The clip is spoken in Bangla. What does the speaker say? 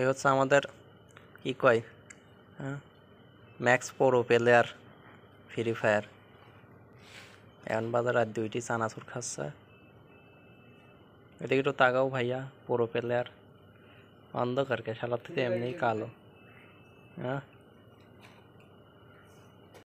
এই হচ্ছে আমাদের কি কয় হ্যাঁ max pro player Free Fire এখন বাজার আর দুইটি চানাচুর খাচ্ছে এটা একটু তাগাও ভাইয়া পোরো প্লেয়ার অন্ধকারকে থেকে এমনি কালো হ্যাঁ